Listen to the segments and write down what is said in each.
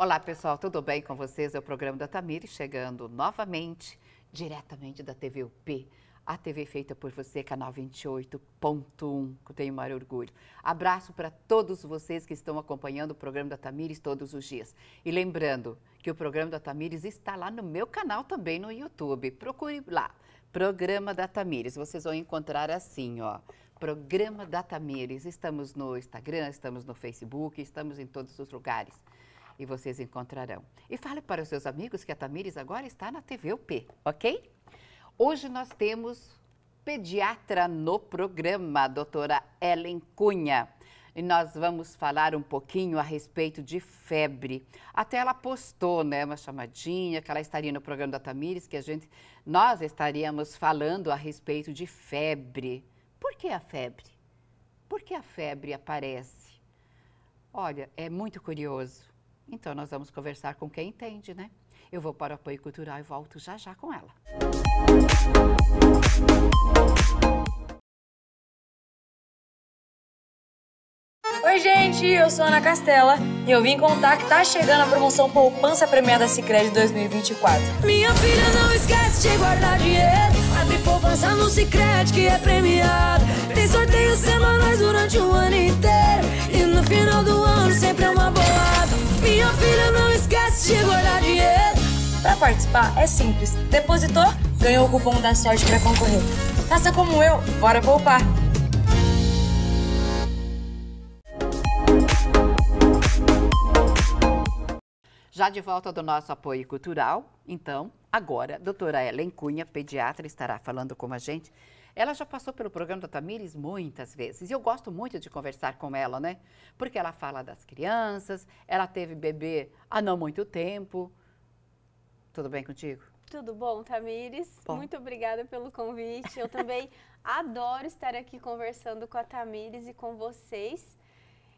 Olá, pessoal, tudo bem com vocês? É o programa da Tamires chegando novamente, diretamente da TV UP. A TV feita por você, canal 28.1, que eu tenho o maior orgulho. Abraço para todos vocês que estão acompanhando o programa da Tamires todos os dias. E lembrando que o programa da Tamires está lá no meu canal também no YouTube. Procure lá, Programa da Tamires. Vocês vão encontrar assim, ó. Programa da Tamires. Estamos no Instagram, estamos no Facebook, estamos em todos os lugares e vocês encontrarão. E fale para os seus amigos que a Tamires agora está na TV UP, ok? Hoje nós temos pediatra no programa, a doutora Ellen Cunha. E nós vamos falar um pouquinho a respeito de febre. Até ela postou, né, uma chamadinha que ela estaria no programa da Tamires, que a gente nós estaríamos falando a respeito de febre. Por que a febre? Por que a febre aparece? Olha, é muito curioso. Então nós vamos conversar com quem entende, né? Eu vou para o apoio cultural e volto já já com ela. Oi, gente, eu sou Ana Castela e eu vim contar que tá chegando a promoção Poupança Premiada Sicredi 2024. Minha filha não esquece de guardar dinheiro. Abre poupança no Sicredi que é premiado. Tem sorteios semanais durante o ano inteiro e no final do ano sempre é uma bolada filho, não esquece de guardar dinheiro. Para participar é simples. Depositou, ganhou o cupom da sorte para concorrer. Faça como eu, bora poupar. Já de volta do nosso apoio cultural, então, agora, doutora Helen Cunha, pediatra, estará falando com a gente ela já passou pelo programa da Tamires muitas vezes e eu gosto muito de conversar com ela, né? Porque ela fala das crianças, ela teve bebê há não muito tempo. Tudo bem contigo? Tudo bom, Tamires? Bom. Muito obrigada pelo convite. Eu também adoro estar aqui conversando com a Tamires e com vocês.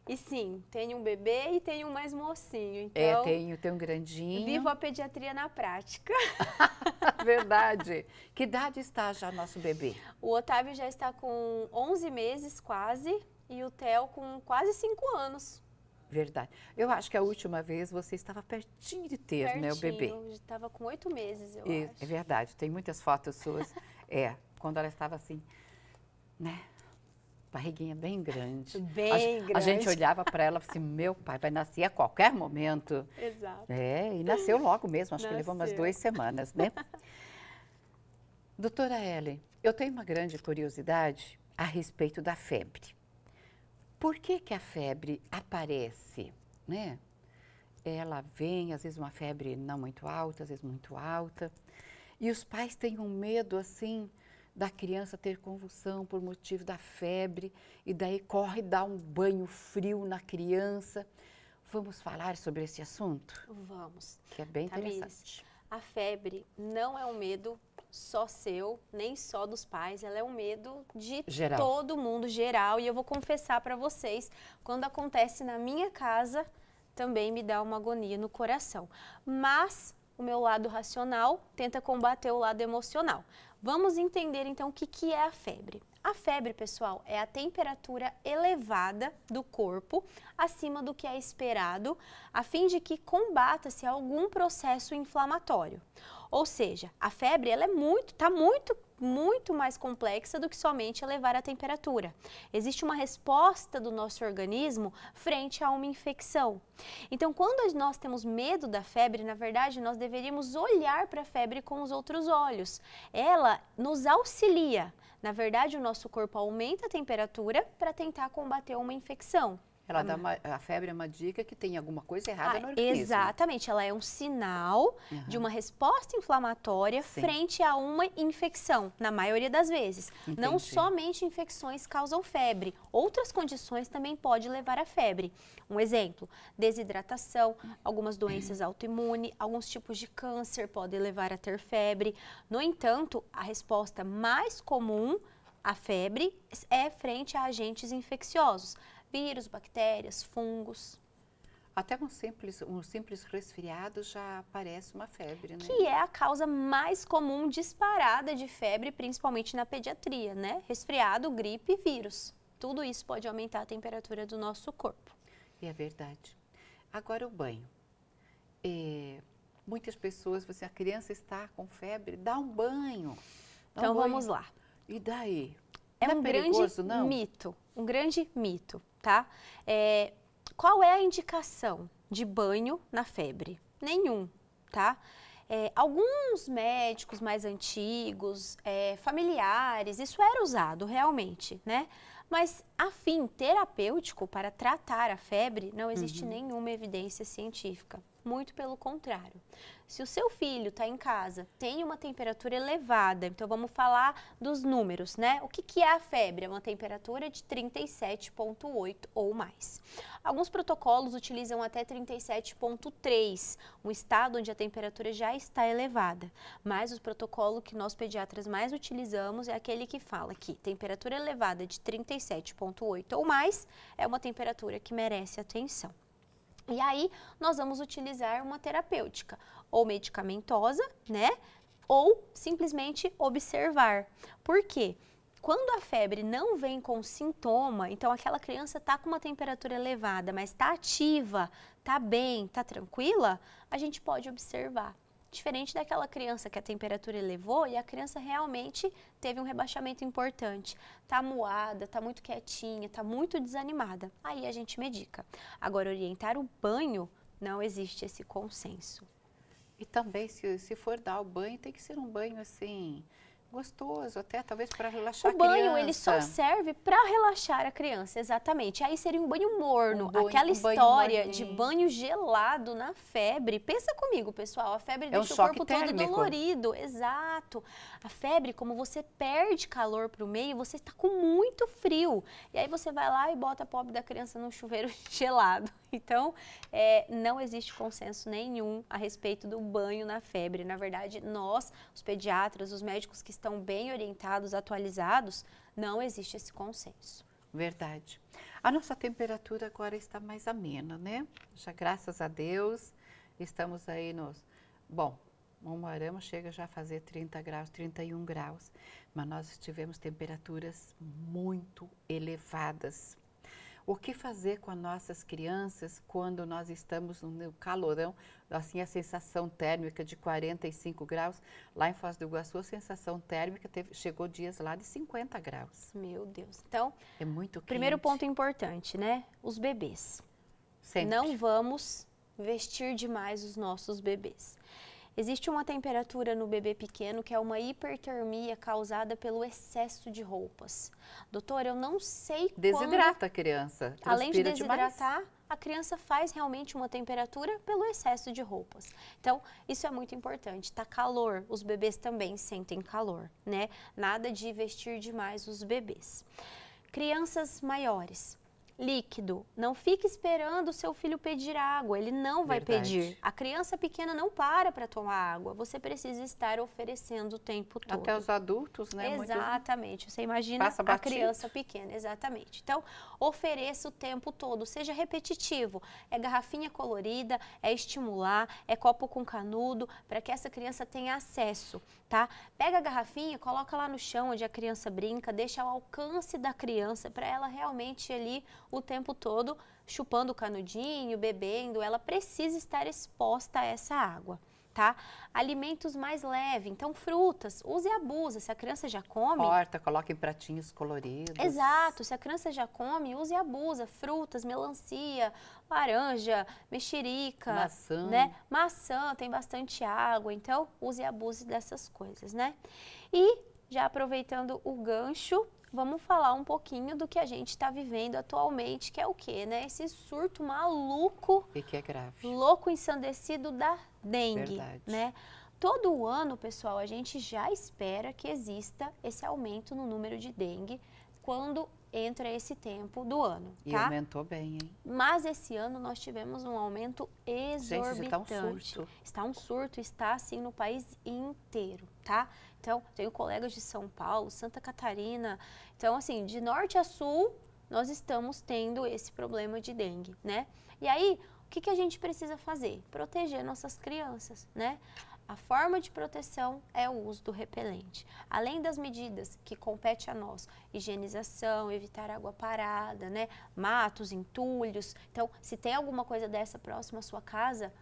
E sim, tenho um bebê e tenho um mais mocinho. É, então, é, tenho, tenho um grandinho. Vivo a pediatria na prática. Verdade. Que idade está já nosso bebê? O Otávio já está com 11 meses quase e o Theo com quase 5 anos. Verdade. Eu acho que a última vez você estava pertinho de ter, pertinho, né, o bebê. Estava com oito meses, eu e, acho. É verdade. Tem muitas fotos suas. é, quando ela estava assim, né? barriguinha bem grande. Bem a, grande. A gente olhava para ela e assim, meu pai vai nascer a qualquer momento. Exato. É, e nasceu logo mesmo, acho nasceu. que levou umas duas semanas, né? Doutora Ellen, eu tenho uma grande curiosidade a respeito da febre. Por que, que a febre aparece, né? Ela vem, às vezes uma febre não muito alta, às vezes muito alta. E os pais têm um medo assim da criança ter convulsão por motivo da febre e daí corre dar um banho frio na criança. Vamos falar sobre esse assunto? Vamos. Que é bem interessante. A febre não é um medo só seu, nem só dos pais, ela é um medo de geral. todo mundo geral e eu vou confessar para vocês, quando acontece na minha casa, também me dá uma agonia no coração. Mas o meu lado racional tenta combater o lado emocional. Vamos entender então o que, que é a febre. A febre, pessoal, é a temperatura elevada do corpo acima do que é esperado, a fim de que combata-se algum processo inflamatório. Ou seja, a febre ela é muito, está muito muito mais complexa do que somente elevar a temperatura. Existe uma resposta do nosso organismo frente a uma infecção. Então, quando nós temos medo da febre, na verdade, nós deveríamos olhar para a febre com os outros olhos. Ela nos auxilia. Na verdade, o nosso corpo aumenta a temperatura para tentar combater uma infecção. Ela a dá uma, a febre é uma dica que tem alguma coisa errada ah, no organismo. Exatamente, ela é um sinal uhum. de uma resposta inflamatória Sim. frente a uma infecção, na maioria das vezes. Entendi. Não somente infecções causam febre, outras condições também podem levar à febre. Um exemplo, desidratação, algumas doenças uhum. autoimunes, alguns tipos de câncer podem levar a ter febre. No entanto, a resposta mais comum à febre é frente a agentes infecciosos vírus, bactérias, fungos. Até um simples, um simples resfriado já parece uma febre, né? Que é a causa mais comum disparada de febre, principalmente na pediatria, né? Resfriado, gripe, vírus. Tudo isso pode aumentar a temperatura do nosso corpo. É verdade. Agora o banho. É, muitas pessoas, você, a criança está com febre, dá um banho. Dá então um banho. vamos lá. E daí? É, não é um perigoso, grande não? mito, um grande mito tá? É, qual é a indicação de banho na febre? Nenhum, tá? É, alguns médicos mais antigos, é, familiares, isso era usado realmente, né? Mas a fim terapêutico para tratar a febre, não existe uhum. nenhuma evidência científica. Muito pelo contrário. Se o seu filho está em casa, tem uma temperatura elevada, então vamos falar dos números, né? O que, que é a febre? É uma temperatura de 37,8 ou mais. Alguns protocolos utilizam até 37,3, um estado onde a temperatura já está elevada. Mas o protocolo que nós pediatras mais utilizamos é aquele que fala que temperatura elevada de 37,8 ou mais é uma temperatura que merece atenção. E aí nós vamos utilizar uma terapêutica ou medicamentosa, né? Ou simplesmente observar. Por quê? Quando a febre não vem com sintoma, então aquela criança está com uma temperatura elevada, mas está ativa, está bem, está tranquila, a gente pode observar diferente daquela criança que a temperatura elevou e a criança realmente teve um rebaixamento importante. Tá moada, tá muito quietinha, tá muito desanimada. Aí a gente medica. Agora, orientar o banho, não existe esse consenso. E também, se, se for dar o banho, tem que ser um banho assim, gostoso até, talvez para relaxar o banho, a criança. O banho ele só serve para relaxar a criança, exatamente. Aí seria um banho morno, um banho, aquela um história banho de banho gelado na febre. Pensa comigo, pessoal, a febre é deixa um o corpo térmico. todo dolorido, exato. A febre, como você perde calor para o meio, você está com muito frio. E aí você vai lá e bota a pobre da criança num chuveiro gelado. Então, é, não existe consenso nenhum a respeito do banho na febre. Na verdade, nós, os pediatras, os médicos que estão bem orientados, atualizados, não existe esse consenso. Verdade. A nossa temperatura agora está mais amena, né? Já graças a Deus, estamos aí nos. Bom, Momoarama chega já a fazer 30 graus, 31 graus, mas nós tivemos temperaturas muito elevadas o que fazer com as nossas crianças quando nós estamos no calorão, assim a sensação térmica de 45 graus. Lá em Foz do Iguaçu, a sensação térmica teve, chegou dias lá de 50 graus. Meu Deus. Então, é muito quente. primeiro ponto importante, né? Os bebês. Sempre. Não vamos vestir demais os nossos bebês. Existe uma temperatura no bebê pequeno que é uma hipertermia causada pelo excesso de roupas. Doutor, eu não sei Desidrata como... a criança. Além de desidratar, demais. a criança faz realmente uma temperatura pelo excesso de roupas. Então, isso é muito importante. Tá calor, os bebês também sentem calor, né? Nada de vestir demais os bebês. Crianças maiores líquido. Não fique esperando o seu filho pedir água, ele não vai Verdade. pedir. A criança pequena não para para tomar água, você precisa estar oferecendo o tempo todo. Até os adultos, né? Exatamente. Você imagina a criança pequena, exatamente. Então, ofereça o tempo todo, seja repetitivo. É garrafinha colorida, é estimular, é copo com canudo, para que essa criança tenha acesso, tá? Pega a garrafinha, coloca lá no chão onde a criança brinca, deixa ao alcance da criança para ela realmente ali o tempo todo chupando o canudinho, bebendo, ela precisa estar exposta a essa água tá? Alimentos mais leves, então frutas, use e abusa. Se a criança já come... Corta, coloque em pratinhos coloridos. Exato, se a criança já come, use e abusa. Frutas, melancia, laranja, mexerica, maçã, né? Maçã, tem bastante água, então use e abuse dessas coisas, né? E já aproveitando o gancho, vamos falar um pouquinho do que a gente está vivendo atualmente, que é o quê, né? Esse surto maluco. E que é grave. Louco ensandecido da dengue, Verdade. né? Todo ano, pessoal, a gente já espera que exista esse aumento no número de dengue quando entra esse tempo do ano. E tá? aumentou bem, hein? Mas esse ano nós tivemos um aumento tá exorbitante. Gente, está um surto. Está um surto, está assim no país inteiro, tá? Então, tenho colegas de São Paulo, Santa Catarina. Então, assim, de norte a sul, nós estamos tendo esse problema de dengue, né? E aí, o que, que a gente precisa fazer? Proteger nossas crianças, né? A forma de proteção é o uso do repelente. Além das medidas que compete a nós, higienização, evitar água parada, né? Matos, entulhos. Então, se tem alguma coisa dessa próxima à sua casa,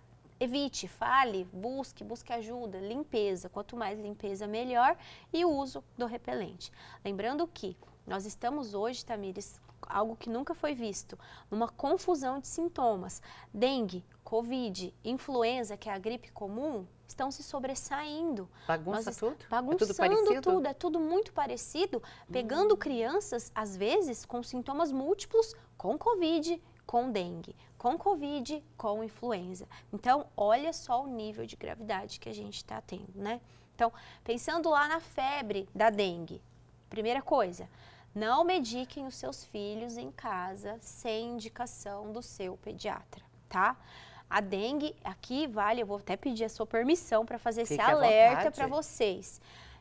evite, fale, busque, busque ajuda, limpeza. Quanto mais limpeza, melhor. E o uso do repelente. Lembrando que nós estamos hoje, Tamires, algo que nunca foi visto, numa confusão de sintomas. Dengue, Covid, influenza, que é a gripe comum, estão se sobressaindo. Bagunça é tudo? Bagunçando é tudo, tudo, é tudo muito parecido, pegando hum. crianças, às vezes, com sintomas múltiplos, com Covid, com dengue com Covid, com influenza. Então, olha só o nível de gravidade que a gente está tendo, né? Então, pensando lá na febre da dengue, primeira coisa, não mediquem os seus filhos em casa sem indicação do seu pediatra, tá? A dengue, aqui vale, eu vou até pedir a sua permissão para fazer Fique esse alerta para vocês.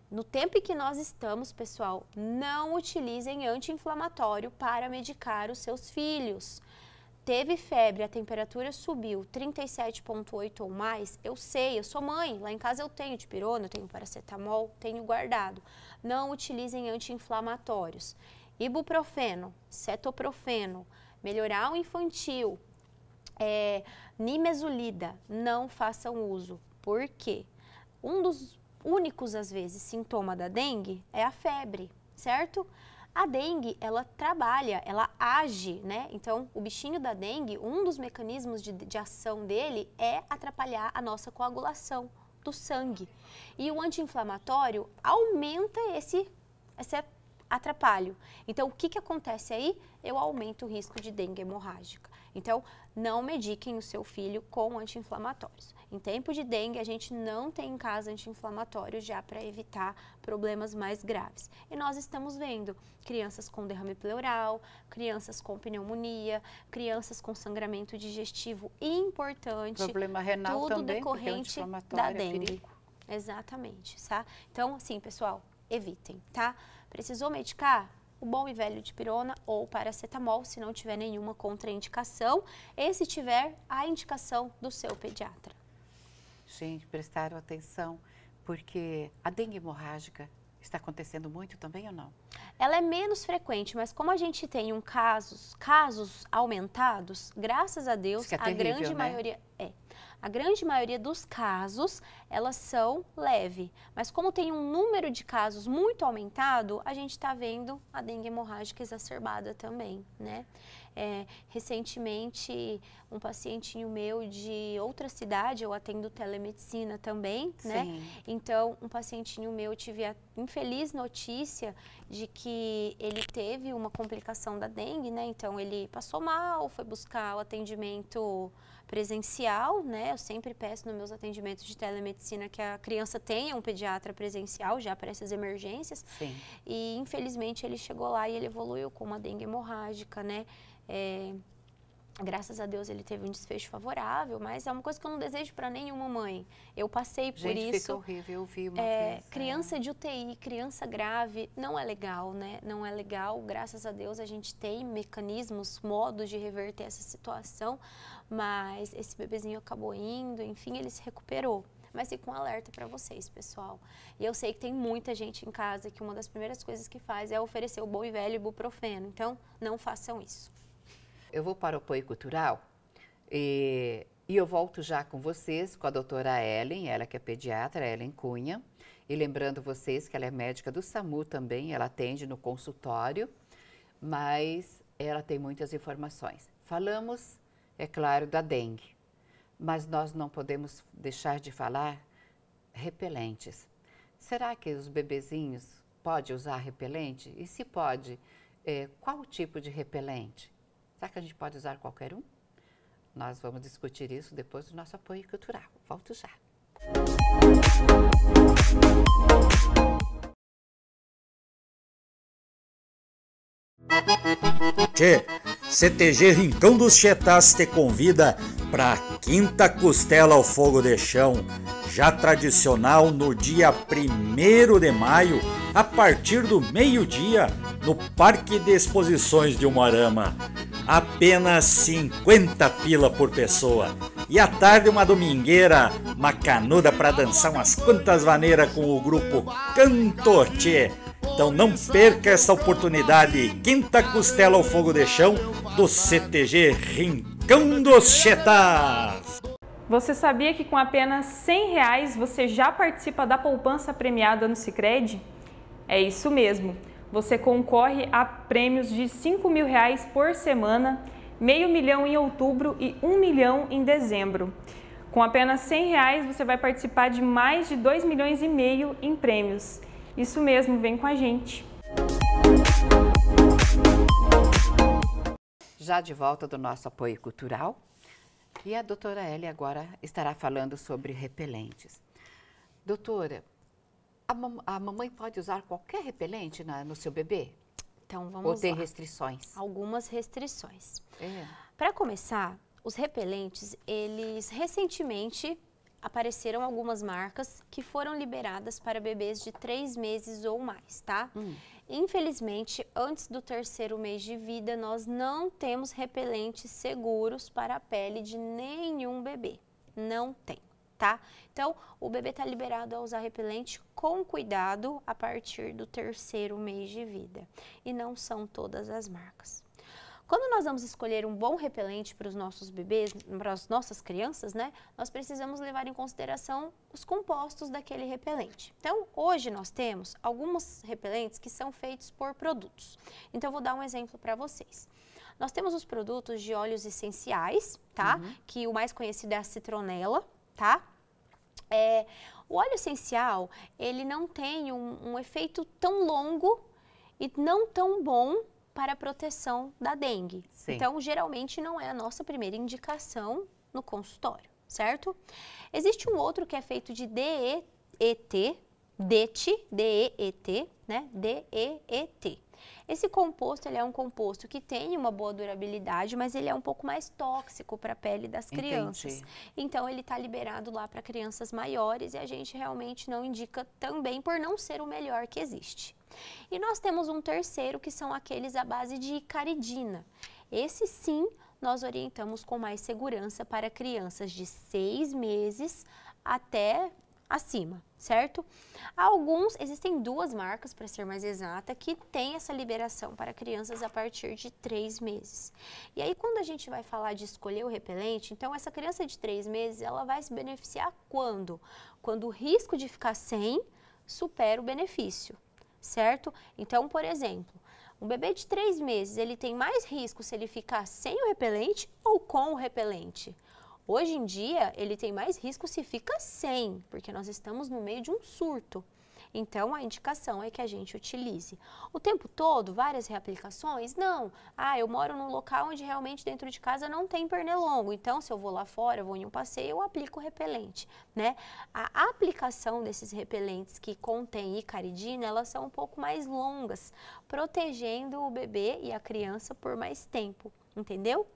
No tempo em que nós estamos, pessoal, não utilizem anti-inflamatório para medicar os seus filhos teve febre, a temperatura subiu 37,8 ou mais, eu sei, eu sou mãe, lá em casa eu tenho dipirona, eu tenho paracetamol, tenho guardado. Não utilizem anti-inflamatórios. Ibuprofeno, cetoprofeno, melhorar o infantil, é, nimesulida, não façam uso. Por quê? Um dos únicos, às vezes, sintoma da dengue é a febre, certo? A dengue, ela trabalha, ela age, né? Então, o bichinho da dengue, um dos mecanismos de, de ação dele é atrapalhar a nossa coagulação do sangue. E o anti-inflamatório aumenta esse, esse atrapalho. Então, o que, que acontece aí? Eu aumento o risco de dengue hemorrágica. Então, não mediquem o seu filho com anti-inflamatórios. Em tempo de dengue, a gente não tem em casa anti-inflamatórios já para evitar problemas mais graves. E nós estamos vendo crianças com derrame pleural, crianças com pneumonia, crianças com sangramento digestivo importante. Problema renal tudo também, é decorrente da é dengue. É Exatamente, tá? Então, assim, pessoal, evitem, tá? Precisou medicar? o bom e velho de pirona ou paracetamol, se não tiver nenhuma contraindicação, e se tiver a indicação do seu pediatra. Gente, prestaram atenção, porque a dengue hemorrágica está acontecendo muito também ou não? Ela é menos frequente, mas como a gente tem um casos, casos aumentados, graças a Deus, é a terrível, grande né? maioria é. A grande maioria dos casos, elas são leve. Mas como tem um número de casos muito aumentado, a gente está vendo a dengue hemorrágica exacerbada também, né? É, recentemente, um pacientinho meu de outra cidade, eu atendo telemedicina também, né? Sim. né? Então, um pacientinho meu, tive a infeliz notícia de que ele teve uma complicação da dengue, né? Então, ele passou mal, foi buscar o atendimento presencial, né? Eu sempre peço nos meus atendimentos de telemedicina que a criança tenha um pediatra presencial já para essas emergências. Sim. E infelizmente ele chegou lá e ele evoluiu com uma dengue hemorrágica, né? É, graças a Deus ele teve um desfecho favorável, mas é uma coisa que eu não desejo para nenhuma mãe. Eu passei por Gente, isso. Fica horrível, eu vi uma é, vez, é. Criança de UTI, criança grave, não é legal, né? Não é legal. Graças a Deus a gente tem mecanismos, modos de reverter essa situação, mas esse bebezinho acabou indo, enfim, ele se recuperou mas fica um alerta para vocês, pessoal. E eu sei que tem muita gente em casa que uma das primeiras coisas que faz é oferecer o bom e velho ibuprofeno. Então, não façam isso. Eu vou para o apoio cultural e, e eu volto já com vocês, com a doutora Ellen, ela que é pediatra, Ellen Cunha. E lembrando vocês que ela é médica do SAMU também, ela atende no consultório, mas ela tem muitas informações. Falamos é claro, da dengue. Mas nós não podemos deixar de falar repelentes. Será que os bebezinhos podem usar repelente? E se pode, é, qual tipo de repelente? Será que a gente pode usar qualquer um? Nós vamos discutir isso depois do nosso apoio cultural. Volto já. Música Tchê, CTG Rincão dos Chetás te convida para a quinta costela ao fogo de chão, já tradicional no dia 1 de maio, a partir do meio-dia, no Parque de Exposições de Umarama. Apenas 50 pila por pessoa. E à tarde uma domingueira, uma canuda para dançar umas quantas vaneiras com o grupo Canto Tchê. Então não perca essa oportunidade. Quinta costela ao fogo de chão do CTG Rincão dos Chetas. Você sabia que com apenas 100 reais você já participa da poupança premiada no Sicredi? É isso mesmo. Você concorre a prêmios de 5 mil reais por semana, meio milhão em outubro e 1 milhão em dezembro. Com apenas 100 reais você vai participar de mais de 2 milhões e meio em prêmios. Isso mesmo, vem com a gente. Já de volta do nosso apoio cultural, e a doutora Ellie agora estará falando sobre repelentes. Doutora, a, mam a mamãe pode usar qualquer repelente na, no seu bebê? Então vamos Ou tem lá. restrições? Algumas restrições. É. Para começar, os repelentes, eles recentemente apareceram algumas marcas que foram liberadas para bebês de três meses ou mais, tá? Hum. Infelizmente, antes do terceiro mês de vida, nós não temos repelentes seguros para a pele de nenhum bebê. Não tem, tá? Então, o bebê está liberado a usar repelente com cuidado a partir do terceiro mês de vida. E não são todas as marcas. Quando nós vamos escolher um bom repelente para os nossos bebês, para as nossas crianças, né, nós precisamos levar em consideração os compostos daquele repelente. Então, hoje nós temos alguns repelentes que são feitos por produtos. Então, eu vou dar um exemplo para vocês. Nós temos os produtos de óleos essenciais, tá? Uhum. Que o mais conhecido é a citronela, tá? É, o óleo essencial, ele não tem um, um efeito tão longo e não tão bom para a proteção da dengue. Sim. Então, geralmente não é a nossa primeira indicação no consultório, certo? Existe um outro que é feito de DEET, DET, DEET, né? DEET. Esse composto ele é um composto que tem uma boa durabilidade, mas ele é um pouco mais tóxico para a pele das crianças. Entendi. Então ele está liberado lá para crianças maiores e a gente realmente não indica também por não ser o melhor que existe. E nós temos um terceiro, que são aqueles à base de caridina. Esse sim, nós orientamos com mais segurança para crianças de seis meses até acima, certo? Alguns, existem duas marcas, para ser mais exata, que tem essa liberação para crianças a partir de três meses. E aí, quando a gente vai falar de escolher o repelente, então essa criança de três meses, ela vai se beneficiar quando? Quando o risco de ficar sem supera o benefício certo? Então, por exemplo, um bebê de três meses, ele tem mais risco se ele ficar sem o repelente ou com o repelente. Hoje em dia, ele tem mais risco se fica sem, porque nós estamos no meio de um surto. Então, a indicação é que a gente utilize. O tempo todo, várias reaplicações? Não. Ah, eu moro num local onde realmente dentro de casa não tem pernilongo, então se eu vou lá fora, eu vou em um passeio, eu aplico repelente, né? A aplicação desses repelentes que contém icaridina, elas são um pouco mais longas, protegendo o bebê e a criança por mais tempo, entendeu?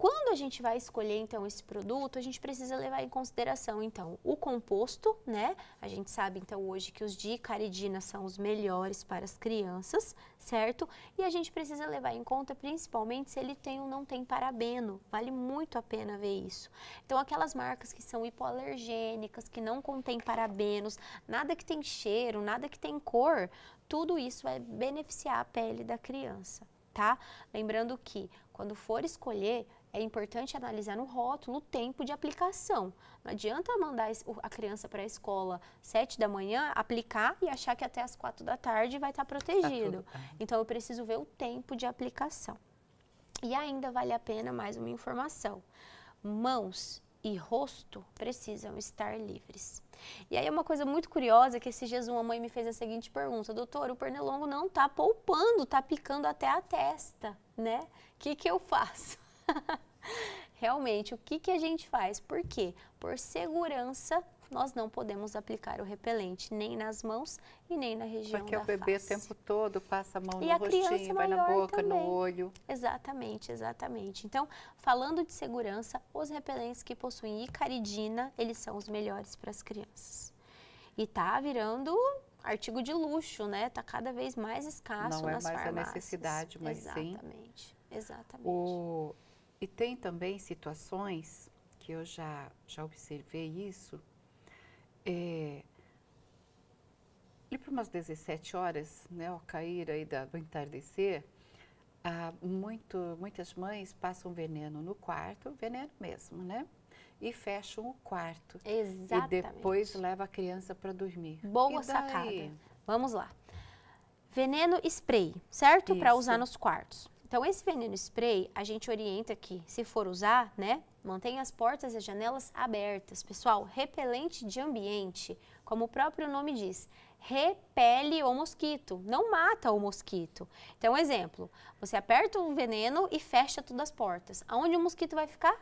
Quando a gente vai escolher então esse produto, a gente precisa levar em consideração então o composto, né? A gente sabe então hoje que os dicaridina são os melhores para as crianças, certo? E a gente precisa levar em conta principalmente se ele tem ou não tem parabeno. Vale muito a pena ver isso. Então aquelas marcas que são hipoalergênicas, que não contém parabenos, nada que tem cheiro, nada que tem cor, tudo isso vai beneficiar a pele da criança, tá? Lembrando que quando for escolher, é importante analisar no rótulo o tempo de aplicação. Não adianta mandar a criança para a escola sete da manhã, aplicar e achar que até as quatro da tarde vai estar tá, tá protegido. Tá então, eu preciso ver o tempo de aplicação. E ainda vale a pena mais uma informação. Mãos e rosto precisam estar livres. E aí é uma coisa muito curiosa é que esses dias uma mãe me fez a seguinte pergunta: "Doutor, o pernilongo não está poupando, está picando até a testa, né? O que que eu faço?" Realmente, o que, que a gente faz? Por quê? Por segurança, nós não podemos aplicar o repelente nem nas mãos e nem na região Porque da Porque o bebê o tempo todo passa a mão e no a rostinho, vai na boca, também. no olho. Exatamente, exatamente. Então, falando de segurança, os repelentes que possuem icaridina, eles são os melhores para as crianças. E tá virando artigo de luxo, né? Tá cada vez mais escasso não é nas farmácias. Não é mais farmácias. a necessidade, mas exatamente, sim... Exatamente, exatamente. E tem também situações que eu já, já observei isso. É, ali por umas 17 horas, né, ao cair aí da, do entardecer, há muito, muitas mães passam veneno no quarto, veneno mesmo, né? E fecham o quarto. Exatamente. E depois leva a criança para dormir. Boa sacada. Vamos lá. Veneno spray, certo? Para usar nos quartos. Então, esse veneno spray, a gente orienta que, se for usar, né, mantenha as portas e as janelas abertas. Pessoal, repelente de ambiente, como o próprio nome diz, repele o mosquito, não mata o mosquito. Então, exemplo, você aperta o veneno e fecha todas as portas. Aonde o mosquito vai ficar?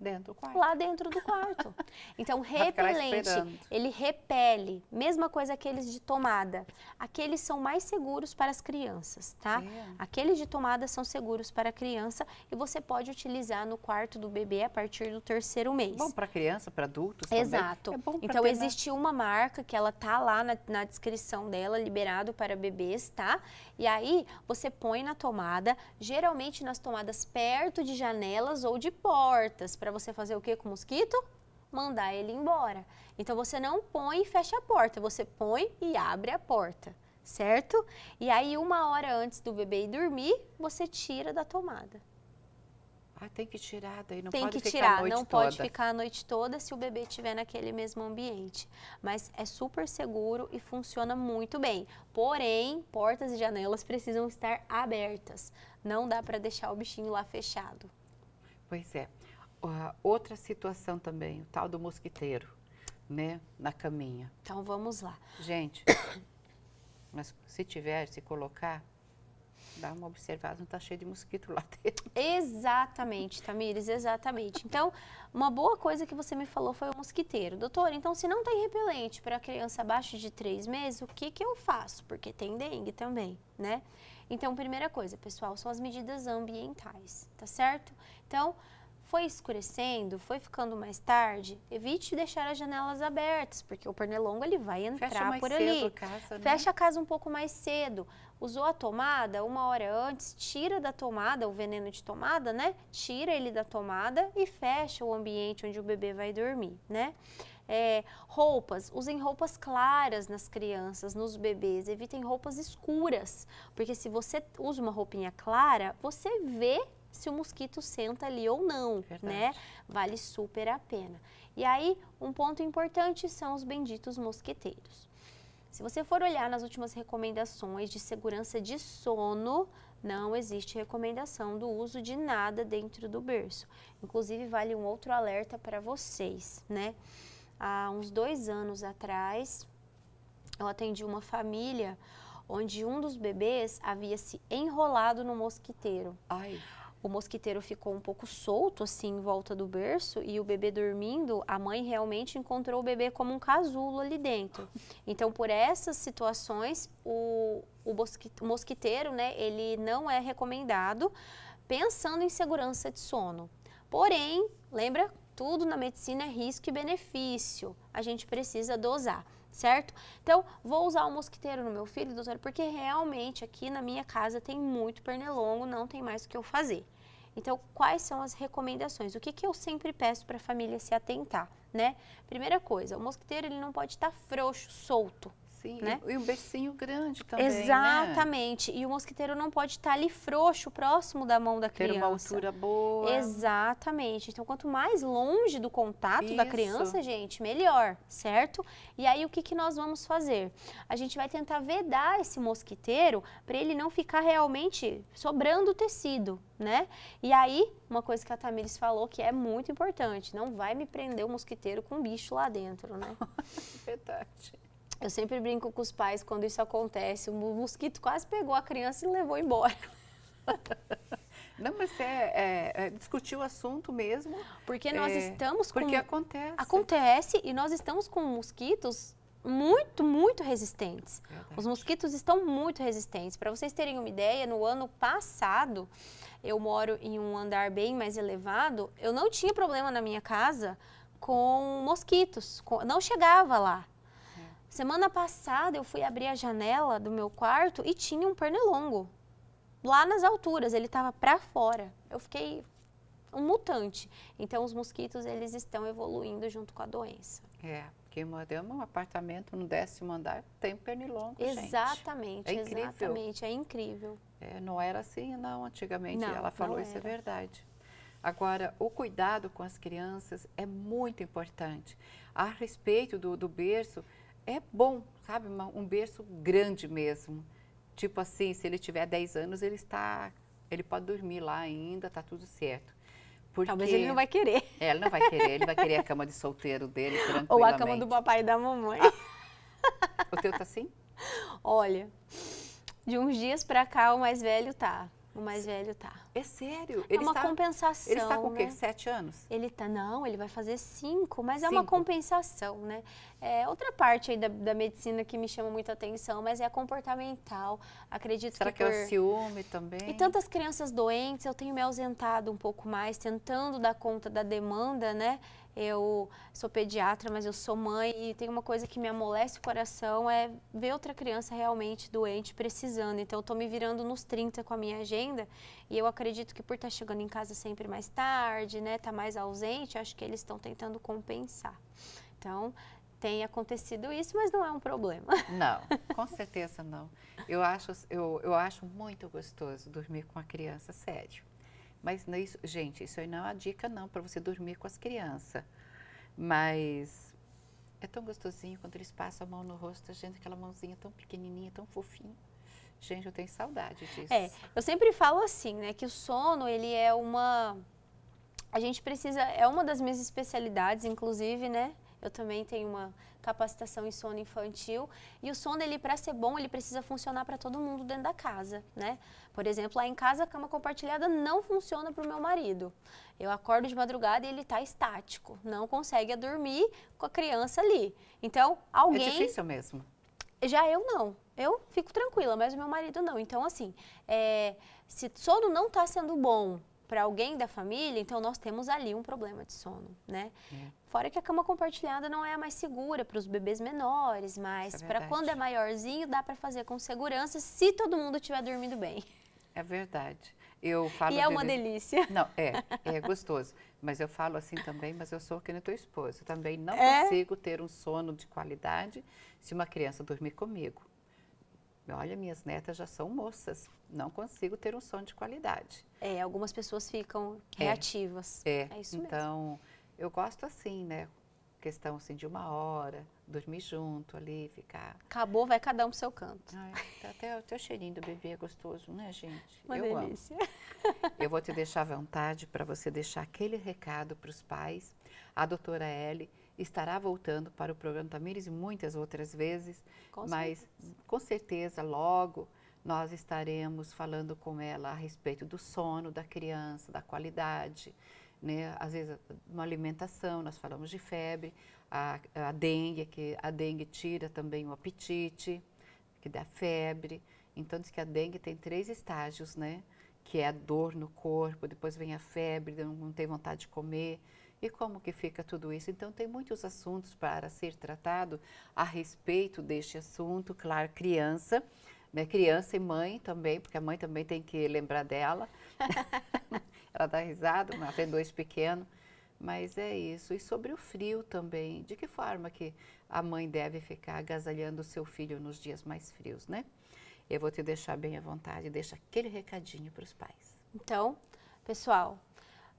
Dentro do quarto. Lá dentro do quarto. então, repelente, ele repele. Mesma coisa aqueles de tomada. Aqueles são mais seguros para as crianças, tá? Aqueles de tomada são seguros para a criança e você pode utilizar no quarto do bebê a partir do terceiro mês. Bom para criança, para adultos Exato. também. É então, existe na... uma marca que ela tá lá na, na descrição dela, liberado para bebês, tá? E aí, você põe na tomada, geralmente nas tomadas perto de janelas ou de portas, para para você fazer o que com o mosquito? Mandar ele embora. Então você não põe e fecha a porta, você põe e abre a porta, certo? E aí uma hora antes do bebê ir dormir, você tira da tomada. Ah, tem que tirar daí, não tem pode que tirar, não toda. pode ficar a noite toda se o bebê estiver naquele mesmo ambiente. Mas é super seguro e funciona muito bem. Porém, portas e janelas precisam estar abertas. Não dá para deixar o bichinho lá fechado. Pois é outra situação também, o tal do mosquiteiro, né, na caminha. Então vamos lá. Gente, mas se tiver, se colocar, dá uma observada, não está cheio de mosquito lá dentro. Exatamente, Tamires, exatamente. Então, uma boa coisa que você me falou foi o mosquiteiro. Doutora, então se não tem repelente para criança abaixo de três meses, o que, que eu faço? Porque tem dengue também, né? Então, primeira coisa, pessoal, são as medidas ambientais, tá certo? Então, foi escurecendo, foi ficando mais tarde, evite deixar as janelas abertas, porque o pernilongo ele vai entrar por ali. A casa, né? Fecha a casa um pouco mais cedo. Usou a tomada uma hora antes, tira da tomada o veneno de tomada, né? Tira ele da tomada e fecha o ambiente onde o bebê vai dormir, né? É, roupas, usem roupas claras nas crianças, nos bebês, evitem roupas escuras, porque se você usa uma roupinha clara, você vê se o mosquito senta ali ou não, né? Verdade. né? Vale super a pena. E aí, um ponto importante são os benditos mosquiteiros. Se você for olhar nas últimas recomendações de segurança de sono, não existe recomendação do uso de nada dentro do berço. Inclusive, vale um outro alerta para vocês, né? Há uns dois anos atrás, eu atendi uma família onde um dos bebês havia se enrolado no mosquiteiro. Ai o mosquiteiro ficou um pouco solto assim em volta do berço e o bebê dormindo, a mãe realmente encontrou o bebê como um casulo ali dentro. Então, por essas situações, o, o mosquiteiro, né, ele não é recomendado pensando em segurança de sono. Porém, lembra, tudo na medicina é risco e benefício. A gente precisa dosar certo? Então, vou usar o um mosquiteiro no meu filho, doutora, porque realmente aqui na minha casa tem muito pernilongo, não tem mais o que eu fazer. Então, quais são as recomendações? O que, que eu sempre peço para a família se atentar, né? Primeira coisa, o mosquiteiro ele não pode estar tá frouxo, solto, Sim, né? e um beicinho grande também. Né? Exatamente. Né? E o mosquiteiro não pode estar ali frouxo, próximo da mão da criança. Ter uma altura boa. Exatamente. Então, quanto mais longe do contato Isso. da criança, gente, melhor, certo? E aí, o que, que nós vamos fazer? A gente vai tentar vedar esse mosquiteiro para ele não ficar realmente sobrando tecido, né? E aí, uma coisa que a Tamires falou que é muito importante, não vai me prender o mosquiteiro com um bicho lá dentro, né? Verdade. Eu sempre brinco com os pais quando isso acontece. O mosquito quase pegou a criança e levou embora. Não, mas você é, é, é, discutir o assunto mesmo. Porque nós é, estamos com. Porque acontece. Acontece e nós estamos com mosquitos muito, muito resistentes. Verdade. Os mosquitos estão muito resistentes. Para vocês terem uma ideia, no ano passado, eu moro em um andar bem mais elevado, eu não tinha problema na minha casa com mosquitos, com, não chegava lá. Semana passada eu fui abrir a janela do meu quarto e tinha um pernilongo. Lá nas alturas, ele estava para fora. Eu fiquei um mutante. Então os mosquitos eles estão evoluindo junto com a doença. É, porque mordeu um apartamento no décimo andar tem pernilongo, Exatamente, gente. É incrível. exatamente, é incrível. É, não era assim não antigamente, não, ela falou isso é verdade. Agora, o cuidado com as crianças é muito importante. A respeito do, do berço, é bom, sabe? Uma, um berço grande mesmo. Tipo assim, se ele tiver 10 anos, ele está. Ele pode dormir lá ainda, tá tudo certo. Porque... Talvez ele não vai querer. É, ele não vai querer, ele vai querer a cama de solteiro dele, tranquilamente. Ou a cama do papai e da mamãe. Ah, o teu tá assim? Olha, de uns dias pra cá o mais velho tá. O mais velho tá. É sério? É ele é uma está, compensação. Ele está com o né? Sete anos? Ele tá, não, ele vai fazer cinco, mas cinco. é uma compensação, né? É, outra parte aí da, da, medicina que me chama muita atenção, mas é a comportamental. Acredito Será que, que por... é o ciúme também? E tantas crianças doentes, eu tenho me ausentado um pouco mais, tentando dar conta da demanda, né? Eu sou pediatra, mas eu sou mãe e tem uma coisa que me amolece o coração é ver outra criança realmente doente, precisando. Então, eu tô me virando nos 30 com a minha agenda e eu acredito que por estar tá chegando em casa sempre mais tarde, né, tá mais ausente, acho que eles estão tentando compensar. Então, tem acontecido isso, mas não é um problema. Não, com certeza não. Eu acho, eu, eu acho muito gostoso dormir com a criança, sério. Mas isso, gente, isso aí não é uma dica não para você dormir com as crianças. Mas é tão gostosinho quando eles passam a mão no rosto, gente, aquela mãozinha tão pequenininha, tão fofinha. Gente, eu tenho saudade disso. É, eu sempre falo assim, né, que o sono, ele é uma a gente precisa, é uma das minhas especialidades, inclusive, né? Eu também tenho uma capacitação em sono infantil e o sono ele para ser bom ele precisa funcionar para todo mundo dentro da casa, né? Por exemplo, lá em casa a cama compartilhada não funciona para o meu marido. Eu acordo de madrugada e ele está estático, não consegue dormir com a criança ali. Então alguém é difícil mesmo. Já eu não. Eu fico tranquila, mas o meu marido não. Então assim, é... se sono não está sendo bom para alguém da família, então nós temos ali um problema de sono, né? É. Fora que a cama compartilhada não é a mais segura para os bebês menores, mas é para quando é maiorzinho dá para fazer com segurança se todo mundo estiver dormindo bem. É verdade. Eu falo e é uma delícia. Não, é, é gostoso. Mas eu falo assim também, mas eu sou que nem tua esposa. Eu também não é? consigo ter um sono de qualidade se uma criança dormir comigo. Olha, minhas netas já são moças. Não consigo ter um sono de qualidade. É, algumas pessoas ficam é. reativas. É, é isso então, mesmo. Eu gosto assim, né? Questão assim de uma hora, dormir junto ali, ficar. Acabou, vai cada um pro seu canto. Ai, tá até o teu cheirinho do bebê é gostoso, né, gente? Uma eu delícia. Amo. Eu vou te deixar à vontade para você deixar aquele recado para os pais. A doutora Ellie estará voltando para o programa Tamires e muitas outras vezes, com mas certeza. com certeza logo nós estaremos falando com ela a respeito do sono da criança, da qualidade né? Às vezes uma alimentação, nós falamos de febre, a, a dengue, que a dengue tira também o apetite, que dá febre. Então diz que a dengue tem três estágios, né? Que é a dor no corpo, depois vem a febre, não, tem vontade de comer. E como que fica tudo isso? Então tem muitos assuntos para ser tratado a respeito deste assunto, claro, criança, né? Criança e mãe também, porque a mãe também tem que lembrar dela. Ela dá risada, mas tem dois pequenos. Mas é isso. E sobre o frio também, de que forma que a mãe deve ficar agasalhando o seu filho nos dias mais frios, né? Eu vou te deixar bem à vontade, deixa aquele recadinho para os pais. Então, pessoal,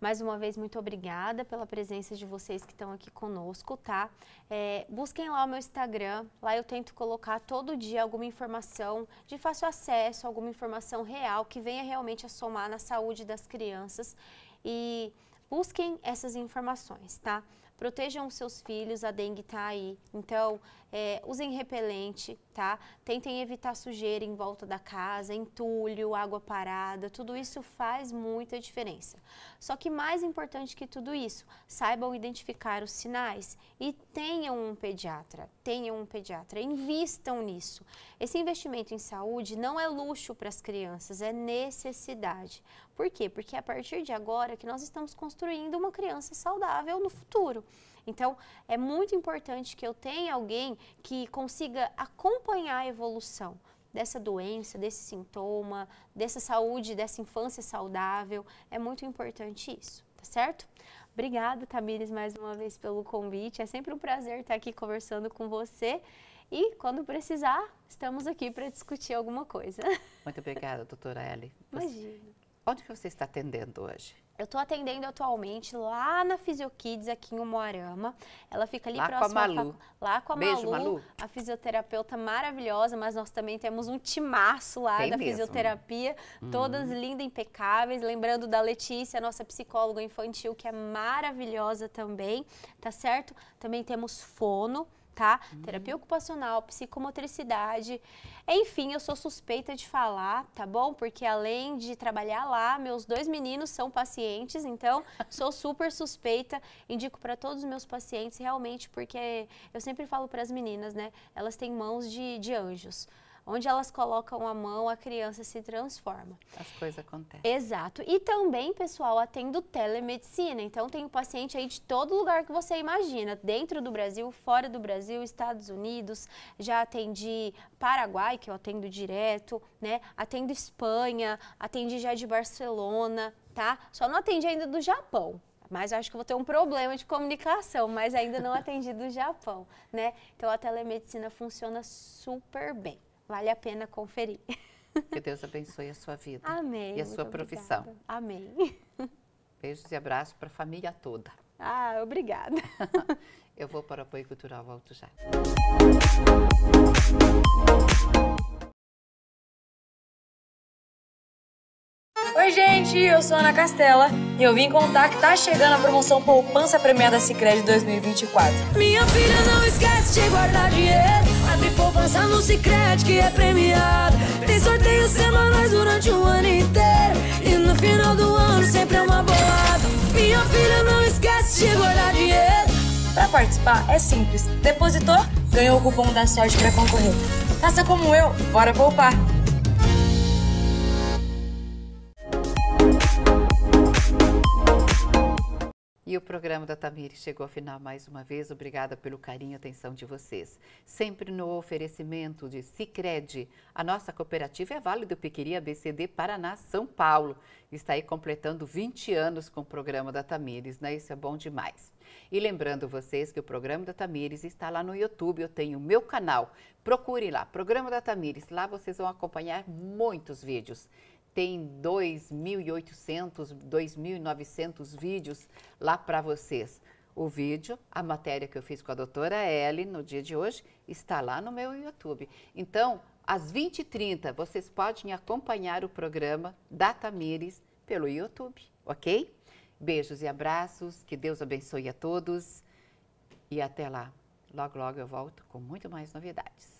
mais uma vez, muito obrigada pela presença de vocês que estão aqui conosco, tá? É, busquem lá o meu Instagram, lá eu tento colocar todo dia alguma informação de fácil acesso, alguma informação real que venha realmente a somar na saúde das crianças e busquem essas informações, tá? Protejam os seus filhos, a dengue está aí. Então, é, usem repelente, tá? Tentem evitar sujeira em volta da casa, entulho, água parada, tudo isso faz muita diferença. Só que mais importante que tudo isso, saibam identificar os sinais e tenham um pediatra, tenham um pediatra, invistam nisso. Esse investimento em saúde não é luxo para as crianças, é necessidade. Por quê? Porque é a partir de agora que nós estamos construindo uma criança saudável no futuro. Então, é muito importante que eu tenha alguém que consiga acompanhar a evolução dessa doença, desse sintoma, dessa saúde, dessa infância saudável. É muito importante isso, tá certo? Obrigada, Tamires, mais uma vez pelo convite. É sempre um prazer estar aqui conversando com você. E quando precisar, estamos aqui para discutir alguma coisa. Muito obrigada, doutora Ellie. Imagina. Onde que você está atendendo hoje? Eu estou atendendo atualmente lá na Fisiokids, aqui em Umuarama. Ela fica ali lá próximo... Com a Malu. Lá com a Beijo, Malu, Malu, a fisioterapeuta maravilhosa, mas nós também temos um timaço lá Tem da mesmo. fisioterapia, hum. todas lindas, impecáveis. Lembrando da Letícia, nossa psicóloga infantil, que é maravilhosa também, tá certo? Também temos fono, tá? Uhum. Terapia ocupacional, psicomotricidade. Enfim, eu sou suspeita de falar, tá bom? Porque além de trabalhar lá, meus dois meninos são pacientes, então sou super suspeita. Indico para todos os meus pacientes realmente, porque eu sempre falo para as meninas, né? Elas têm mãos de, de anjos. Onde elas colocam a mão, a criança se transforma. As coisas acontecem. Exato. E também, pessoal, atendo telemedicina. Então, tem paciente aí de todo lugar que você imagina, dentro do Brasil, fora do Brasil, Estados Unidos, já atendi Paraguai, que eu atendo direto, né? Atendo Espanha, atendi já de Barcelona, tá? Só não atendi ainda do Japão, mas acho que vou ter um problema de comunicação, mas ainda não atendi do Japão, né? Então a telemedicina funciona super bem. Vale a pena conferir. Que Deus abençoe a sua vida. Amém. E a sua profissão. Obrigada. Amém. Beijos e abraços para a família toda. Ah, obrigada. Eu vou para o apoio cultural, volto já. Oi, gente, eu sou Ana Castela e eu vim contar que tá chegando a promoção Poupança Premiada Sicredi 2024. Minha filha não esquece de guardar dinheiro. Abre poupança no Cicred que é premiado Tem sorteios semanais durante o ano inteiro E no final do ano sempre é uma bolada Minha filha não esquece de guardar dinheiro Pra participar é simples Depositou ganhou o cupom da sorte pra concorrer Faça como eu, bora poupar! E o programa da Tamires chegou ao final mais uma vez. Obrigada pelo carinho e atenção de vocês. Sempre no oferecimento de Cicred, a nossa cooperativa é Vale do Piquiri, ABCD, Paraná, São Paulo. Está aí completando 20 anos com o programa da Tamires, né? Isso é bom demais. E lembrando vocês que o programa da Tamires está lá no YouTube, eu tenho o meu canal. Procure lá, Programa da Tamires, lá vocês vão acompanhar muitos vídeos tem 2.800, 2.900 vídeos lá para vocês. O vídeo, a matéria que eu fiz com a doutora Ellen no dia de hoje, está lá no meu YouTube. Então, às 20h30, vocês podem acompanhar o programa Data Mires pelo YouTube, ok? Beijos e abraços, que Deus abençoe a todos e até lá. Logo, logo eu volto com muito mais novidades.